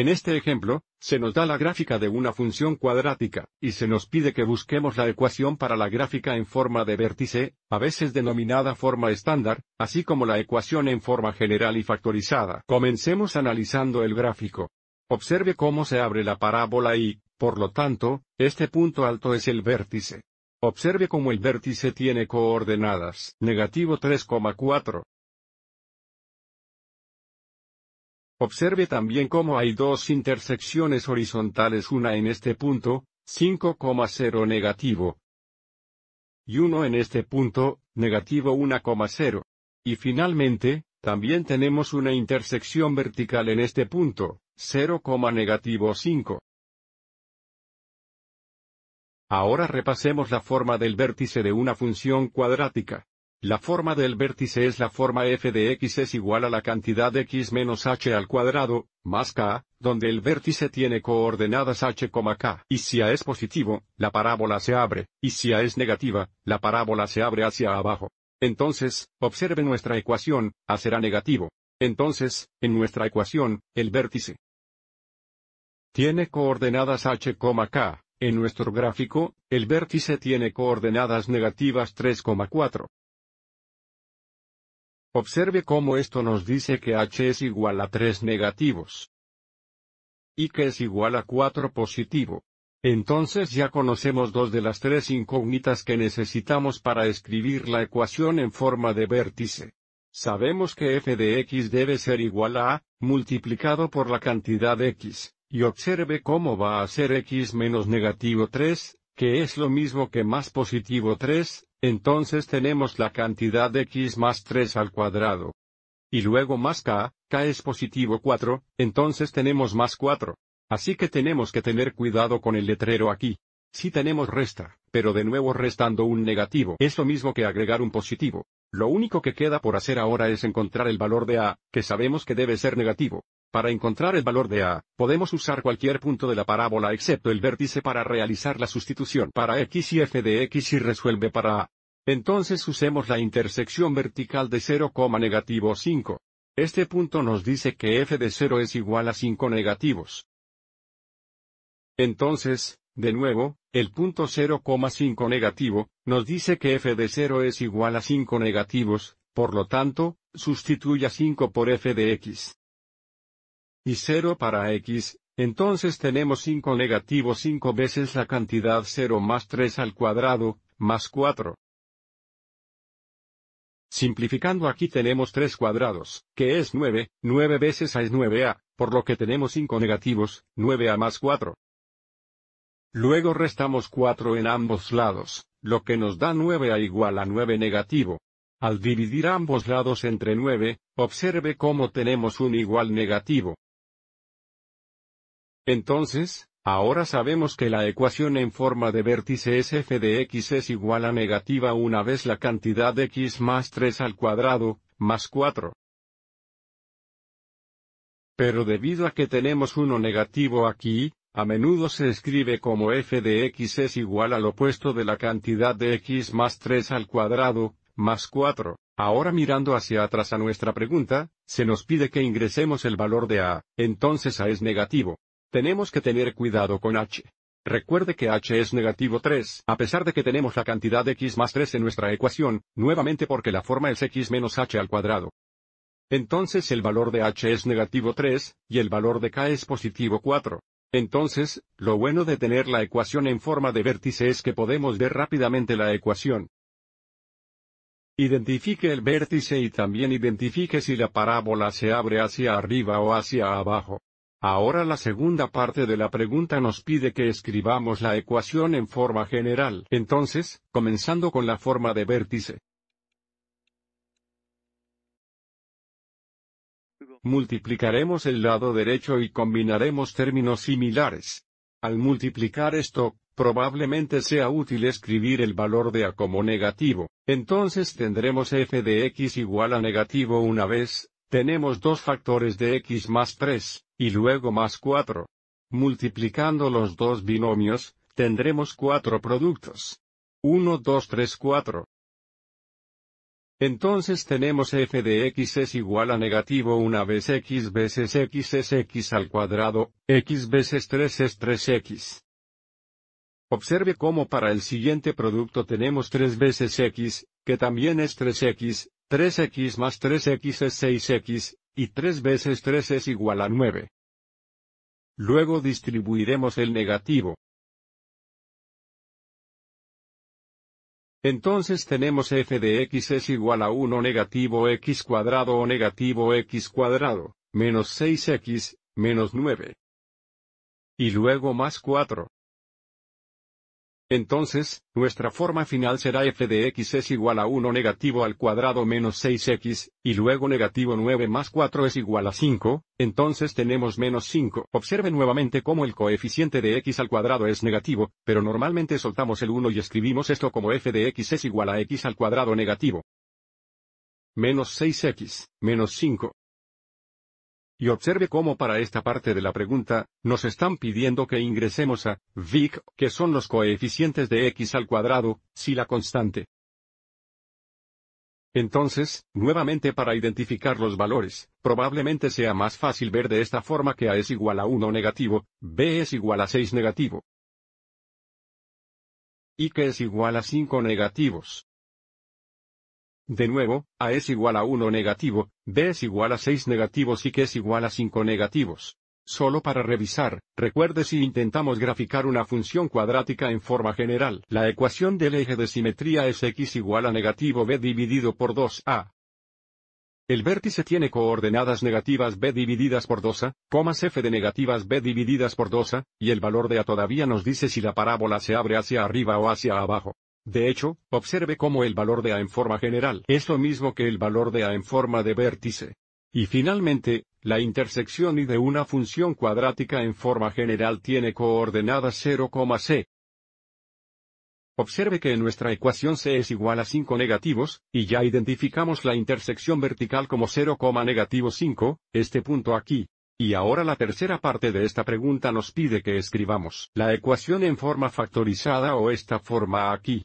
En este ejemplo, se nos da la gráfica de una función cuadrática, y se nos pide que busquemos la ecuación para la gráfica en forma de vértice, a veces denominada forma estándar, así como la ecuación en forma general y factorizada. Comencemos analizando el gráfico. Observe cómo se abre la parábola y, por lo tanto, este punto alto es el vértice. Observe cómo el vértice tiene coordenadas negativo 3,4, Observe también cómo hay dos intersecciones horizontales, una en este punto, 5,0 negativo, y uno en este punto, negativo 1,0. Y finalmente, también tenemos una intersección vertical en este punto, 0, negativo 5. Ahora repasemos la forma del vértice de una función cuadrática. La forma del vértice es la forma f de x es igual a la cantidad x menos h al cuadrado, más k, donde el vértice tiene coordenadas h, k. Y si a es positivo, la parábola se abre, y si a es negativa, la parábola se abre hacia abajo. Entonces, observe nuestra ecuación, a será negativo. Entonces, en nuestra ecuación, el vértice tiene coordenadas h, k. En nuestro gráfico, el vértice tiene coordenadas negativas 3,4. Observe cómo esto nos dice que h es igual a 3 negativos y que es igual a 4 positivo. Entonces ya conocemos dos de las tres incógnitas que necesitamos para escribir la ecuación en forma de vértice. Sabemos que f de x debe ser igual a multiplicado por la cantidad x, y observe cómo va a ser x menos negativo 3, que es lo mismo que más positivo 3, entonces tenemos la cantidad de x más 3 al cuadrado. Y luego más k, k es positivo 4, entonces tenemos más 4. Así que tenemos que tener cuidado con el letrero aquí. Si tenemos resta, pero de nuevo restando un negativo es lo mismo que agregar un positivo. Lo único que queda por hacer ahora es encontrar el valor de A, que sabemos que debe ser negativo. Para encontrar el valor de A, podemos usar cualquier punto de la parábola excepto el vértice para realizar la sustitución para x y f de x y resuelve para A. Entonces usemos la intersección vertical de 0, negativo 5. Este punto nos dice que f de 0 es igual a 5 negativos. Entonces, de nuevo, el punto 0,5 negativo, nos dice que f de 0 es igual a 5 negativos, por lo tanto, sustituya 5 por f de x. Y 0 para x, entonces tenemos 5 negativos 5 veces la cantidad 0 más 3 al cuadrado, más 4. Simplificando aquí tenemos 3 cuadrados, que es 9, 9 veces a es 9a, por lo que tenemos 5 negativos, 9a más 4. Luego restamos 4 en ambos lados, lo que nos da 9 a igual a 9 negativo. Al dividir ambos lados entre 9, observe cómo tenemos un igual negativo. Entonces, ahora sabemos que la ecuación en forma de vértice es f de x es igual a negativa una vez la cantidad de x más 3 al cuadrado, más 4. Pero debido a que tenemos uno negativo aquí, a menudo se escribe como f de x es igual al opuesto de la cantidad de x más 3 al cuadrado, más 4. Ahora mirando hacia atrás a nuestra pregunta, se nos pide que ingresemos el valor de a, entonces a es negativo. Tenemos que tener cuidado con h. Recuerde que h es negativo 3, a pesar de que tenemos la cantidad de x más 3 en nuestra ecuación, nuevamente porque la forma es x menos h al cuadrado. Entonces el valor de h es negativo 3, y el valor de k es positivo 4. Entonces, lo bueno de tener la ecuación en forma de vértice es que podemos ver rápidamente la ecuación. Identifique el vértice y también identifique si la parábola se abre hacia arriba o hacia abajo. Ahora la segunda parte de la pregunta nos pide que escribamos la ecuación en forma general. Entonces, comenzando con la forma de vértice. multiplicaremos el lado derecho y combinaremos términos similares. Al multiplicar esto, probablemente sea útil escribir el valor de a como negativo, entonces tendremos f de x igual a negativo una vez, tenemos dos factores de x más 3, y luego más 4. Multiplicando los dos binomios, tendremos cuatro productos. 1 2 3 4. Entonces tenemos f de x es igual a negativo una vez x veces x es x al cuadrado, x veces 3 es 3x. Observe cómo para el siguiente producto tenemos 3 veces x, que también es 3x, 3x más 3x es 6x, y 3 veces 3 es igual a 9. Luego distribuiremos el negativo, Entonces tenemos f de x es igual a 1 negativo x cuadrado o negativo x cuadrado, menos 6x, menos 9. Y luego más 4. Entonces, nuestra forma final será f de x es igual a 1 negativo al cuadrado menos 6x, y luego negativo 9 más 4 es igual a 5, entonces tenemos menos 5. Observe nuevamente cómo el coeficiente de x al cuadrado es negativo, pero normalmente soltamos el 1 y escribimos esto como f de x es igual a x al cuadrado negativo menos 6x, menos 5, y observe cómo para esta parte de la pregunta, nos están pidiendo que ingresemos a VIC, que son los coeficientes de x al cuadrado, si la constante. Entonces, nuevamente para identificar los valores, probablemente sea más fácil ver de esta forma que a es igual a 1 negativo, b es igual a 6 negativo, y que es igual a 5 negativos. De nuevo, A es igual a 1 negativo, B es igual a 6 negativos y que es igual a 5 negativos. Solo para revisar, recuerde si intentamos graficar una función cuadrática en forma general. La ecuación del eje de simetría es x igual a negativo b dividido por 2a. El vértice tiene coordenadas negativas b divididas por 2a, comas f de negativas b divididas por 2a, y el valor de a todavía nos dice si la parábola se abre hacia arriba o hacia abajo. De hecho, observe cómo el valor de A en forma general es lo mismo que el valor de A en forma de vértice. Y finalmente, la intersección y de una función cuadrática en forma general tiene coordenadas 0, c. Observe que nuestra ecuación c es igual a 5 negativos, y ya identificamos la intersección vertical como 0, negativo 5, este punto aquí. Y ahora la tercera parte de esta pregunta nos pide que escribamos la ecuación en forma factorizada o esta forma aquí.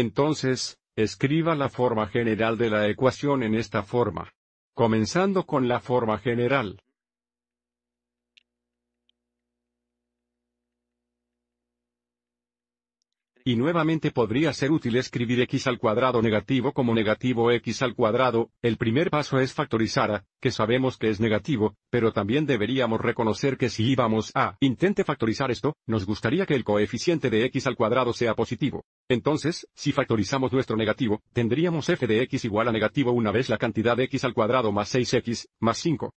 Entonces, escriba la forma general de la ecuación en esta forma. Comenzando con la forma general, y nuevamente podría ser útil escribir x al cuadrado negativo como negativo x al cuadrado, el primer paso es factorizar a, que sabemos que es negativo, pero también deberíamos reconocer que si íbamos a intente factorizar esto, nos gustaría que el coeficiente de x al cuadrado sea positivo. Entonces, si factorizamos nuestro negativo, tendríamos f de x igual a negativo una vez la cantidad de x al cuadrado más 6x, más 5.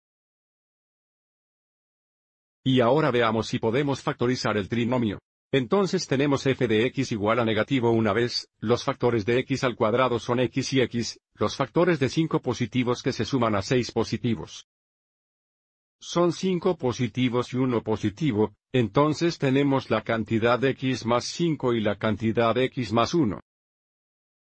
Y ahora veamos si podemos factorizar el trinomio. Entonces tenemos f de x igual a negativo una vez, los factores de x al cuadrado son x y x, los factores de 5 positivos que se suman a 6 positivos. Son 5 positivos y 1 positivo, entonces tenemos la cantidad de x más 5 y la cantidad de x más 1.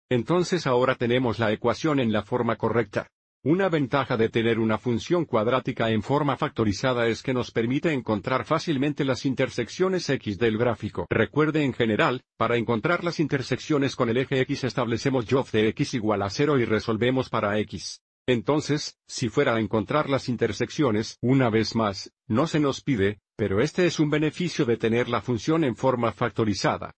Entonces ahora tenemos la ecuación en la forma correcta. Una ventaja de tener una función cuadrática en forma factorizada es que nos permite encontrar fácilmente las intersecciones x del gráfico. Recuerde en general, para encontrar las intersecciones con el eje x establecemos yof de x igual a 0 y resolvemos para x. Entonces, si fuera a encontrar las intersecciones, una vez más, no se nos pide, pero este es un beneficio de tener la función en forma factorizada.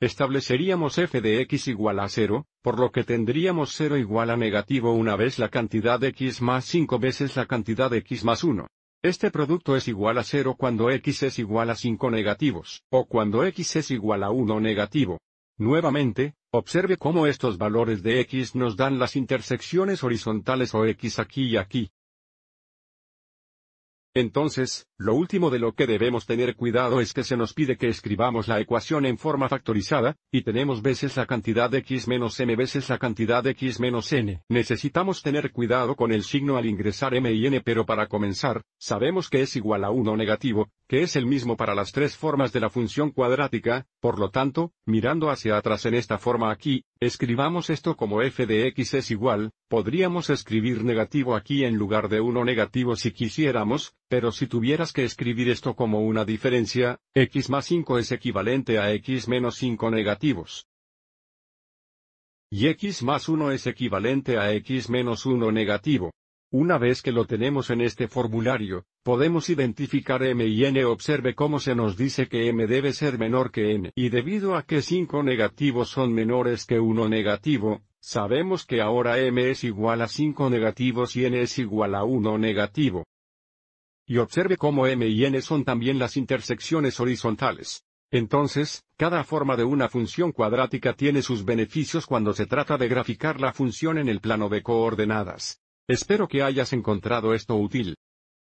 Estableceríamos f de x igual a 0, por lo que tendríamos 0 igual a negativo una vez la cantidad x más 5 veces la cantidad x más 1. Este producto es igual a 0 cuando x es igual a 5 negativos, o cuando x es igual a 1 negativo. Nuevamente, observe cómo estos valores de x nos dan las intersecciones horizontales o x aquí y aquí. Entonces, lo último de lo que debemos tener cuidado es que se nos pide que escribamos la ecuación en forma factorizada, y tenemos veces la cantidad de x menos m veces la cantidad de x menos n. Necesitamos tener cuidado con el signo al ingresar m y n pero para comenzar, sabemos que es igual a 1 negativo, que es el mismo para las tres formas de la función cuadrática, por lo tanto, mirando hacia atrás en esta forma aquí, escribamos esto como f de x es igual, podríamos escribir negativo aquí en lugar de 1 negativo si quisiéramos, pero si tuviera que escribir esto como una diferencia, x más 5 es equivalente a x menos 5 negativos. Y x más 1 es equivalente a x menos 1 negativo. Una vez que lo tenemos en este formulario, podemos identificar m y n. Observe cómo se nos dice que m debe ser menor que n. Y debido a que 5 negativos son menores que 1 negativo, sabemos que ahora m es igual a 5 negativos y n es igual a 1 negativo. Y observe cómo m y n son también las intersecciones horizontales. Entonces, cada forma de una función cuadrática tiene sus beneficios cuando se trata de graficar la función en el plano de coordenadas. Espero que hayas encontrado esto útil.